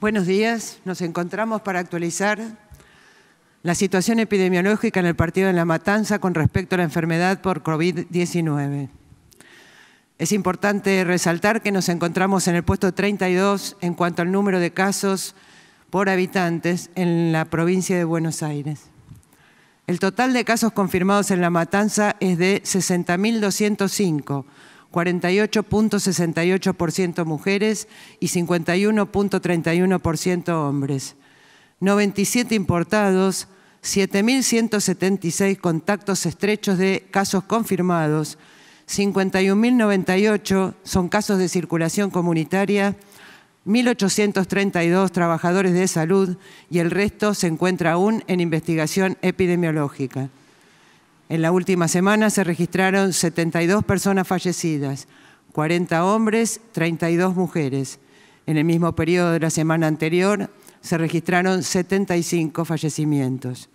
Buenos días, nos encontramos para actualizar la situación epidemiológica en el partido de La Matanza con respecto a la enfermedad por COVID-19. Es importante resaltar que nos encontramos en el puesto 32 en cuanto al número de casos por habitantes en la provincia de Buenos Aires. El total de casos confirmados en La Matanza es de 60.205 48.68% mujeres y 51.31% hombres. 97 importados, 7.176 contactos estrechos de casos confirmados, 51.098 son casos de circulación comunitaria, 1.832 trabajadores de salud y el resto se encuentra aún en investigación epidemiológica. En la última semana se registraron 72 personas fallecidas, 40 hombres, 32 mujeres. En el mismo periodo de la semana anterior se registraron 75 fallecimientos.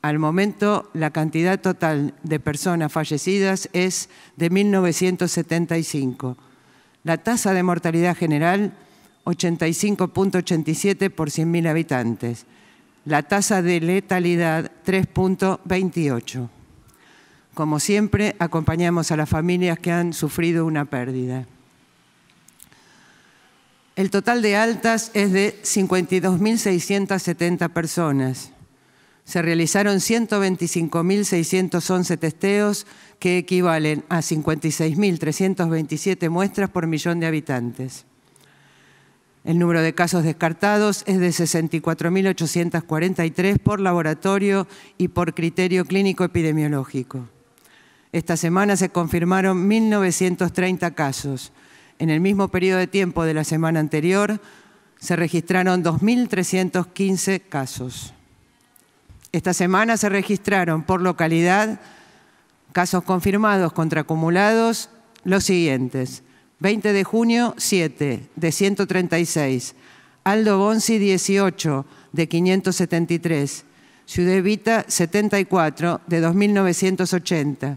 Al momento, la cantidad total de personas fallecidas es de 1.975. La tasa de mortalidad general, 85.87 por 100.000 habitantes. La tasa de letalidad, 3.28. Como siempre, acompañamos a las familias que han sufrido una pérdida. El total de altas es de 52.670 personas. Se realizaron 125.611 testeos, que equivalen a 56.327 muestras por millón de habitantes. El número de casos descartados es de 64.843 por laboratorio y por criterio clínico epidemiológico. Esta semana se confirmaron 1.930 casos. En el mismo periodo de tiempo de la semana anterior se registraron 2.315 casos. Esta semana se registraron por localidad casos confirmados contra acumulados los siguientes. 20 de junio, 7 de 136. Aldo Bonzi, 18 de 573. Ciudad Vita, 74 de 2.980.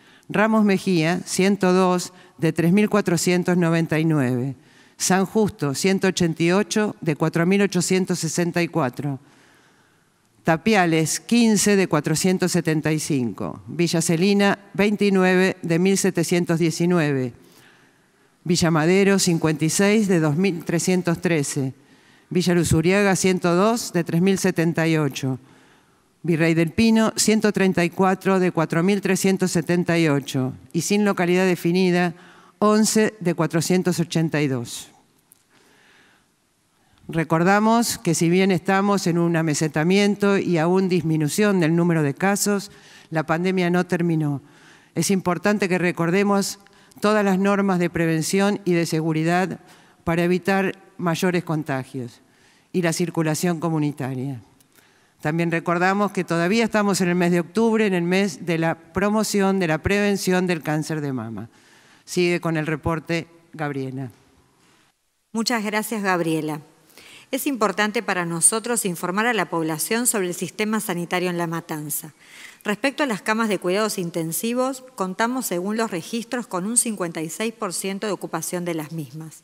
Ramos Mejía, 102 de 3.499. San Justo, 188 de 4.864. Tapiales, 15 de 475. Villa Celina, 29 de 1.719. Villa Madero, 56 de 2.313. Villa Luzuriaga, 102 de 3.078. Virrey del Pino, 134 de 4.378 y sin localidad definida, 11 de 482. Recordamos que si bien estamos en un amesetamiento y aún disminución del número de casos, la pandemia no terminó. Es importante que recordemos todas las normas de prevención y de seguridad para evitar mayores contagios y la circulación comunitaria. También recordamos que todavía estamos en el mes de octubre, en el mes de la promoción, de la prevención del cáncer de mama. Sigue con el reporte Gabriela. Muchas gracias, Gabriela. Es importante para nosotros informar a la población sobre el sistema sanitario en La Matanza. Respecto a las camas de cuidados intensivos, contamos según los registros con un 56% de ocupación de las mismas.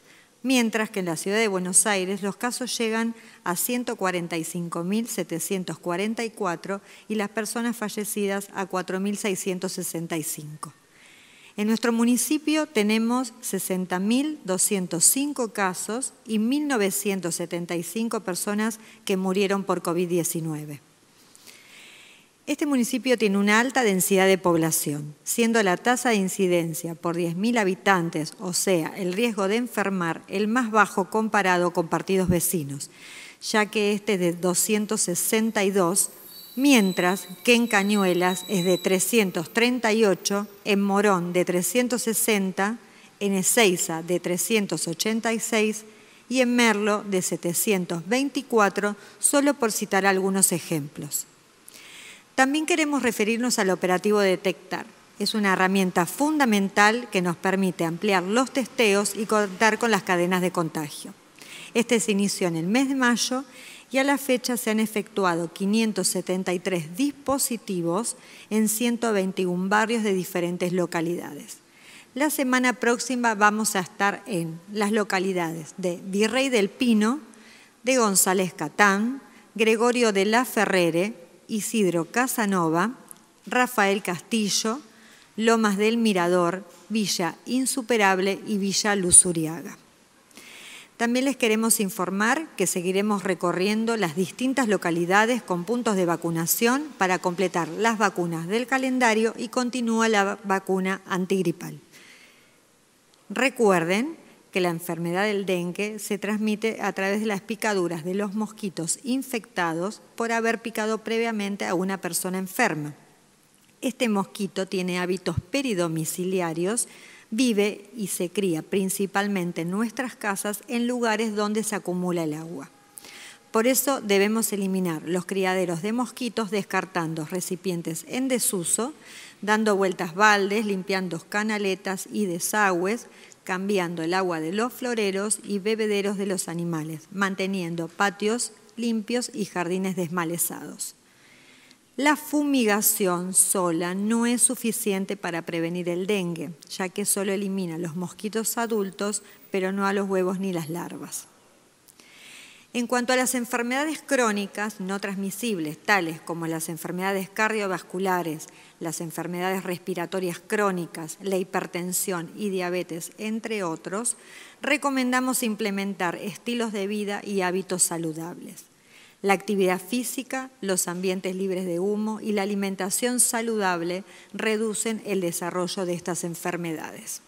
mientras que en la ciudad de Buenos Aires los casos llegan a 145.744 y las personas fallecidas a 4.665. En nuestro municipio tenemos 60.205 casos y 1.975 personas que murieron por COVID-19. Este municipio tiene una alta densidad de población, siendo la tasa de incidencia por 10.000 habitantes, o sea, el riesgo de enfermar, el más bajo comparado con partidos vecinos, ya que este es de 262, mientras que en Cañuelas es de 338, en Morón de 360, en Ezeiza de 386 y en Merlo de 724, solo por citar algunos ejemplos. También queremos referirnos al operativo Detectar. Es una herramienta fundamental que nos permite ampliar los testeos y contar con las cadenas de contagio. Este se inició en el mes de mayo y a la fecha se han efectuado 573 dispositivos en 121 barrios de diferentes localidades. La semana próxima vamos a estar en las localidades de Virrey del Pino, de González Catán, Gregorio de la Ferrere, Isidro Casanova, Rafael Castillo, Lomas del Mirador, Villa Insuperable y Villa Luzuriaga. También les queremos informar que seguiremos recorriendo las distintas localidades con puntos de vacunación para completar las vacunas del calendario y continúa la vacuna antigripal. Recuerden que la enfermedad del dengue se transmite a través de las picaduras de los mosquitos infectados por haber picado previamente a una persona enferma. Este mosquito tiene hábitos peridomiciliarios, vive y se cría principalmente en nuestras casas en lugares donde se acumula el agua. Por eso debemos eliminar los criaderos de mosquitos descartando recipientes en desuso, dando vueltas baldes, limpiando canaletas y desagües, cambiando el agua de los floreros y bebederos de los animales, manteniendo patios limpios y jardines desmalezados. La fumigación sola no es suficiente para prevenir el dengue, ya que solo elimina los mosquitos adultos, pero no a los huevos ni las larvas. En cuanto a las enfermedades crónicas no transmisibles, tales como las enfermedades cardiovasculares, las enfermedades respiratorias crónicas, la hipertensión y diabetes, entre otros, recomendamos implementar estilos de vida y hábitos saludables. La actividad física, los ambientes libres de humo y la alimentación saludable reducen el desarrollo de estas enfermedades.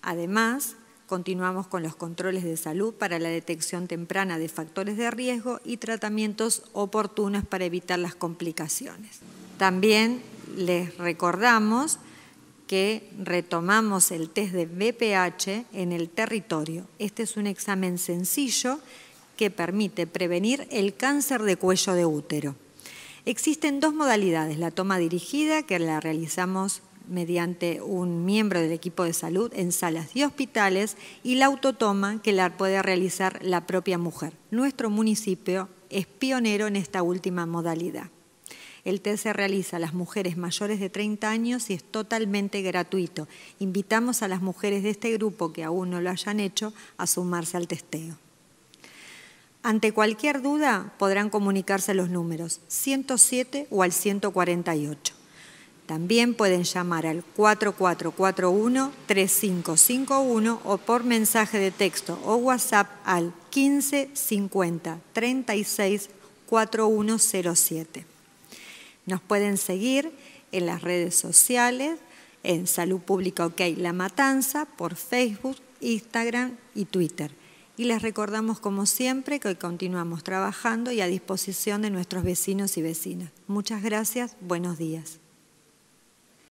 Además, Continuamos con los controles de salud para la detección temprana de factores de riesgo y tratamientos oportunos para evitar las complicaciones. También les recordamos que retomamos el test de BPH en el territorio. Este es un examen sencillo que permite prevenir el cáncer de cuello de útero. Existen dos modalidades, la toma dirigida que la realizamos mediante un miembro del equipo de salud en salas y hospitales y la autotoma que la puede realizar la propia mujer. Nuestro municipio es pionero en esta última modalidad. El test se realiza a las mujeres mayores de 30 años y es totalmente gratuito. Invitamos a las mujeres de este grupo que aún no lo hayan hecho a sumarse al testeo. Ante cualquier duda podrán comunicarse los números 107 o al 148. También pueden llamar al 4441-3551 o por mensaje de texto o WhatsApp al 1550 364107 Nos pueden seguir en las redes sociales, en Salud Pública OK La Matanza, por Facebook, Instagram y Twitter. Y les recordamos, como siempre, que hoy continuamos trabajando y a disposición de nuestros vecinos y vecinas. Muchas gracias, buenos días.